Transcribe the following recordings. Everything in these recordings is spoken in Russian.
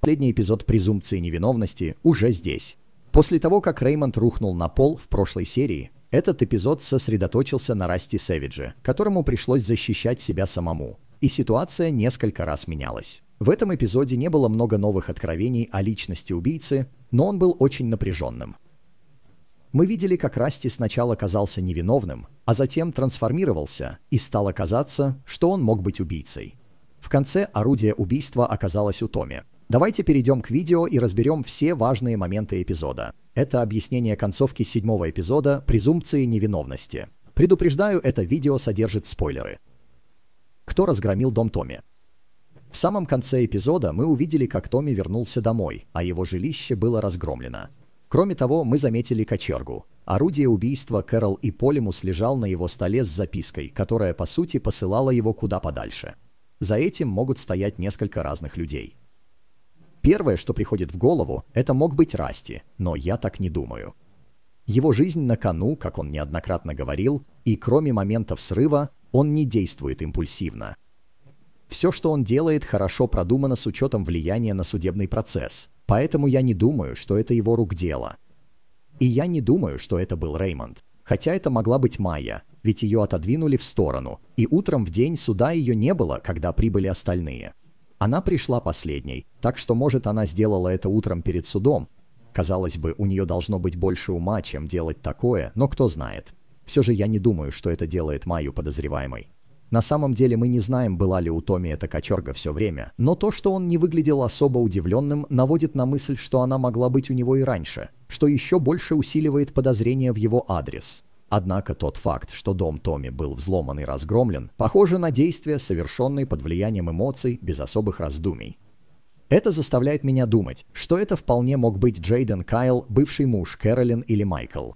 Последний эпизод презумпции невиновности уже здесь. После того, как Реймонд рухнул на пол в прошлой серии, этот эпизод сосредоточился на Расти Сэвидже, которому пришлось защищать себя самому. И ситуация несколько раз менялась. В этом эпизоде не было много новых откровений о личности убийцы, но он был очень напряженным. Мы видели, как Расти сначала казался невиновным, а затем трансформировался и стало казаться, что он мог быть убийцей. В конце орудие убийства оказалось у Томи, Давайте перейдем к видео и разберем все важные моменты эпизода. Это объяснение концовки седьмого эпизода «Презумпции невиновности». Предупреждаю, это видео содержит спойлеры. Кто разгромил дом Томи? В самом конце эпизода мы увидели, как Томи вернулся домой, а его жилище было разгромлено. Кроме того, мы заметили кочергу. Орудие убийства Кэрол и Полимус лежал на его столе с запиской, которая, по сути, посылала его куда подальше. За этим могут стоять несколько разных людей. Первое, что приходит в голову, это мог быть Расти, но я так не думаю. Его жизнь на кону, как он неоднократно говорил, и кроме моментов срыва, он не действует импульсивно. Все, что он делает, хорошо продумано с учетом влияния на судебный процесс, поэтому я не думаю, что это его рук дело. И я не думаю, что это был Реймонд. Хотя это могла быть Майя, ведь ее отодвинули в сторону, и утром в день суда ее не было, когда прибыли остальные. Она пришла последней, так что, может, она сделала это утром перед судом. Казалось бы, у нее должно быть больше ума, чем делать такое, но кто знает. Все же я не думаю, что это делает Майю подозреваемой. На самом деле мы не знаем, была ли у Томми эта кочерга все время, но то, что он не выглядел особо удивленным, наводит на мысль, что она могла быть у него и раньше, что еще больше усиливает подозрение в его адрес. Однако тот факт, что дом Томи был взломан и разгромлен, похоже на действия, совершенные под влиянием эмоций без особых раздумий. Это заставляет меня думать, что это вполне мог быть Джейден Кайл, бывший муж Кэролин или Майкл.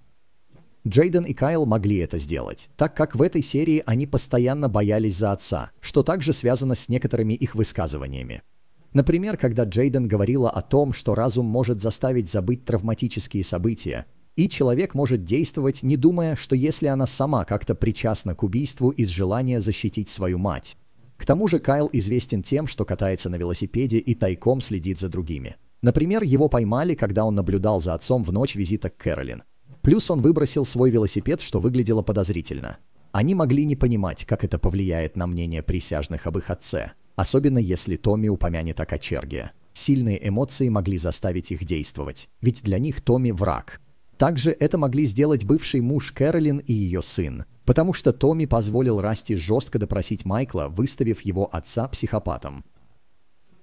Джейден и Кайл могли это сделать, так как в этой серии они постоянно боялись за отца, что также связано с некоторыми их высказываниями. Например, когда Джейден говорила о том, что разум может заставить забыть травматические события, и человек может действовать, не думая, что если она сама как-то причастна к убийству из желания защитить свою мать. К тому же Кайл известен тем, что катается на велосипеде и тайком следит за другими. Например, его поймали, когда он наблюдал за отцом в ночь визита к Кэролин. Плюс он выбросил свой велосипед, что выглядело подозрительно. Они могли не понимать, как это повлияет на мнение присяжных об их отце, особенно если Томми упомянет о кочерге. Сильные эмоции могли заставить их действовать, ведь для них Томми враг, также это могли сделать бывший муж Кэролин и ее сын, потому что Томми позволил Расти жестко допросить Майкла, выставив его отца психопатом.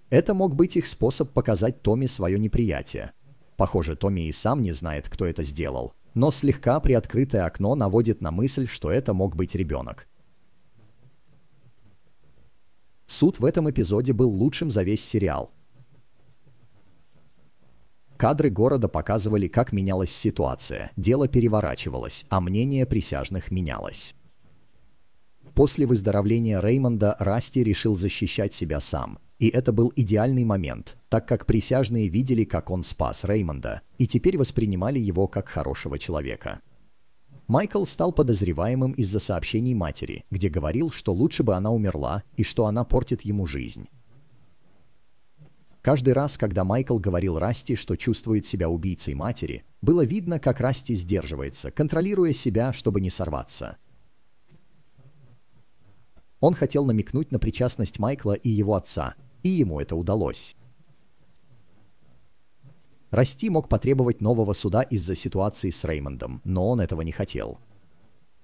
Это мог быть их способ показать Томми свое неприятие. Похоже, Томми и сам не знает, кто это сделал, но слегка приоткрытое окно наводит на мысль, что это мог быть ребенок. Суд в этом эпизоде был лучшим за весь сериал, Кадры города показывали, как менялась ситуация, дело переворачивалось, а мнение присяжных менялось. После выздоровления Реймонда Расти решил защищать себя сам. И это был идеальный момент, так как присяжные видели, как он спас Реймонда, и теперь воспринимали его как хорошего человека. Майкл стал подозреваемым из-за сообщений матери, где говорил, что лучше бы она умерла и что она портит ему жизнь. Каждый раз, когда Майкл говорил Расти, что чувствует себя убийцей матери, было видно, как Расти сдерживается, контролируя себя, чтобы не сорваться. Он хотел намекнуть на причастность Майкла и его отца, и ему это удалось. Расти мог потребовать нового суда из-за ситуации с Реймондом, но он этого не хотел.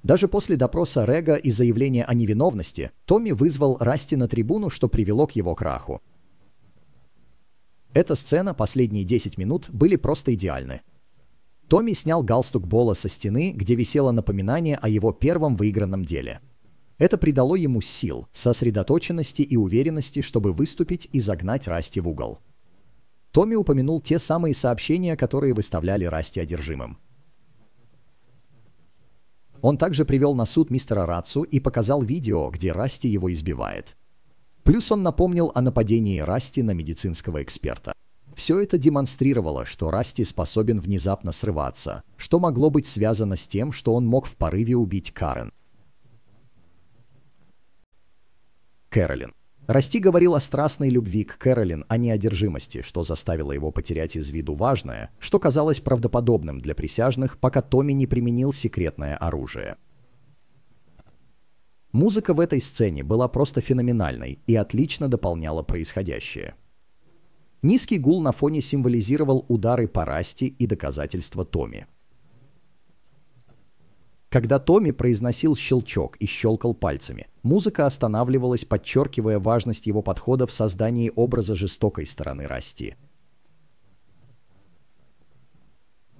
Даже после допроса Рега и заявления о невиновности, Томми вызвал Расти на трибуну, что привело к его краху. Эта сцена, последние 10 минут, были просто идеальны. Томми снял галстук Бола со стены, где висело напоминание о его первом выигранном деле. Это придало ему сил, сосредоточенности и уверенности, чтобы выступить и загнать Расти в угол. Томми упомянул те самые сообщения, которые выставляли Расти одержимым. Он также привел на суд мистера Рацу и показал видео, где Расти его избивает. Плюс он напомнил о нападении Расти на медицинского эксперта. Все это демонстрировало, что Расти способен внезапно срываться, что могло быть связано с тем, что он мог в порыве убить Карен. Кэролин. Расти говорил о страстной любви к Кэролин, а не одержимости, что заставило его потерять из виду важное, что казалось правдоподобным для присяжных, пока Томми не применил секретное оружие. Музыка в этой сцене была просто феноменальной и отлично дополняла происходящее. Низкий гул на фоне символизировал удары по Расти и доказательства Томи. Когда Томи произносил щелчок и щелкал пальцами, музыка останавливалась, подчеркивая важность его подхода в создании образа жестокой стороны Расти.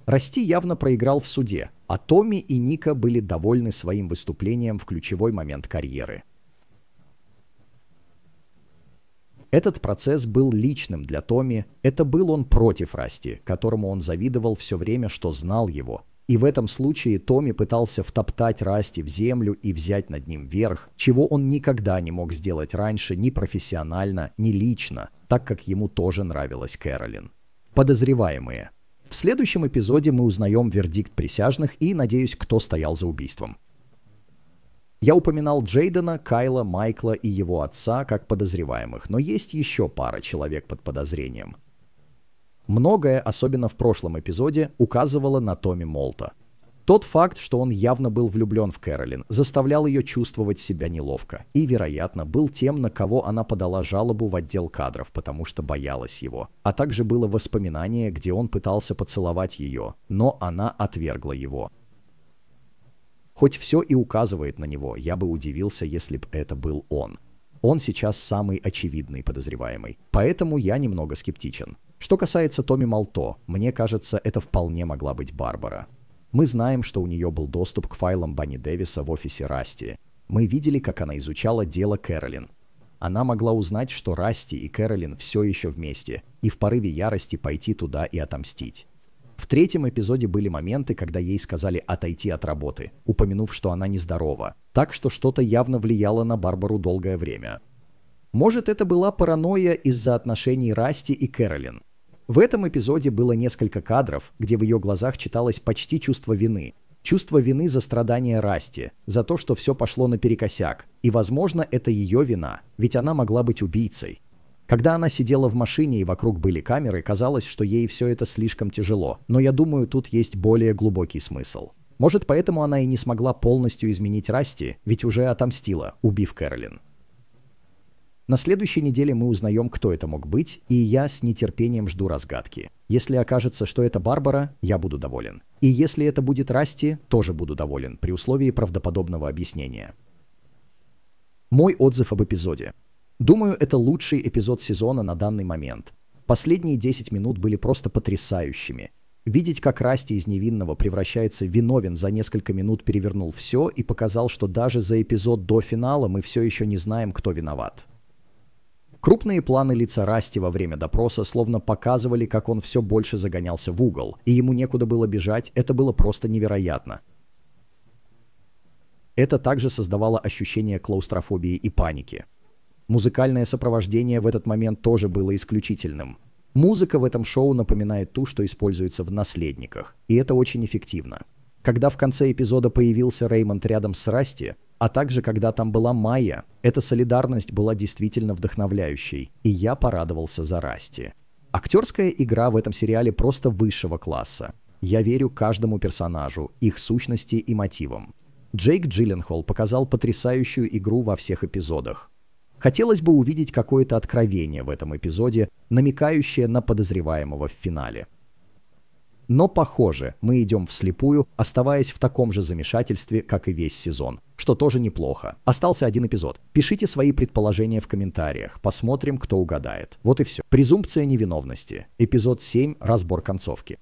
Расти явно проиграл в суде, а Томми и Ника были довольны своим выступлением в ключевой момент карьеры. Этот процесс был личным для Томми, это был он против Расти, которому он завидовал все время, что знал его. И в этом случае Томми пытался втоптать Расти в землю и взять над ним верх, чего он никогда не мог сделать раньше ни профессионально, ни лично, так как ему тоже нравилась Кэролин. Подозреваемые – в следующем эпизоде мы узнаем вердикт присяжных и, надеюсь, кто стоял за убийством. Я упоминал Джейдена, Кайла, Майкла и его отца как подозреваемых, но есть еще пара человек под подозрением. Многое, особенно в прошлом эпизоде, указывало на Томми Молта – тот факт, что он явно был влюблен в Кэролин, заставлял ее чувствовать себя неловко. И, вероятно, был тем, на кого она подала жалобу в отдел кадров, потому что боялась его. А также было воспоминание, где он пытался поцеловать ее, но она отвергла его. Хоть все и указывает на него, я бы удивился, если бы это был он. Он сейчас самый очевидный подозреваемый, поэтому я немного скептичен. Что касается Томми Малто, мне кажется, это вполне могла быть Барбара. Мы знаем, что у нее был доступ к файлам Банни Дэвиса в офисе Расти. Мы видели, как она изучала дело Кэролин. Она могла узнать, что Расти и Кэролин все еще вместе, и в порыве ярости пойти туда и отомстить. В третьем эпизоде были моменты, когда ей сказали отойти от работы, упомянув, что она нездорова, так что что-то явно влияло на Барбару долгое время. Может, это была паранойя из-за отношений Расти и Кэролин, в этом эпизоде было несколько кадров, где в ее глазах читалось почти чувство вины. Чувство вины за страдания Расти, за то, что все пошло наперекосяк. И, возможно, это ее вина, ведь она могла быть убийцей. Когда она сидела в машине и вокруг были камеры, казалось, что ей все это слишком тяжело, но я думаю, тут есть более глубокий смысл. Может, поэтому она и не смогла полностью изменить Расти, ведь уже отомстила, убив Кэролин. На следующей неделе мы узнаем, кто это мог быть, и я с нетерпением жду разгадки. Если окажется, что это Барбара, я буду доволен. И если это будет Расти, тоже буду доволен, при условии правдоподобного объяснения. Мой отзыв об эпизоде. Думаю, это лучший эпизод сезона на данный момент. Последние 10 минут были просто потрясающими. Видеть, как Расти из невинного превращается в виновен, за несколько минут перевернул все и показал, что даже за эпизод до финала мы все еще не знаем, кто виноват. Крупные планы лица Расти во время допроса словно показывали, как он все больше загонялся в угол, и ему некуда было бежать, это было просто невероятно. Это также создавало ощущение клаустрофобии и паники. Музыкальное сопровождение в этот момент тоже было исключительным. Музыка в этом шоу напоминает ту, что используется в «Наследниках», и это очень эффективно. Когда в конце эпизода появился Реймонд рядом с Расти, а также, когда там была Майя, эта солидарность была действительно вдохновляющей, и я порадовался за Расти. Актерская игра в этом сериале просто высшего класса. Я верю каждому персонажу, их сущности и мотивам. Джейк Джилленхол показал потрясающую игру во всех эпизодах. Хотелось бы увидеть какое-то откровение в этом эпизоде, намекающее на подозреваемого в финале. Но, похоже, мы идем вслепую, оставаясь в таком же замешательстве, как и весь сезон. Что тоже неплохо. Остался один эпизод. Пишите свои предположения в комментариях. Посмотрим, кто угадает. Вот и все. Презумпция невиновности. Эпизод 7. Разбор концовки.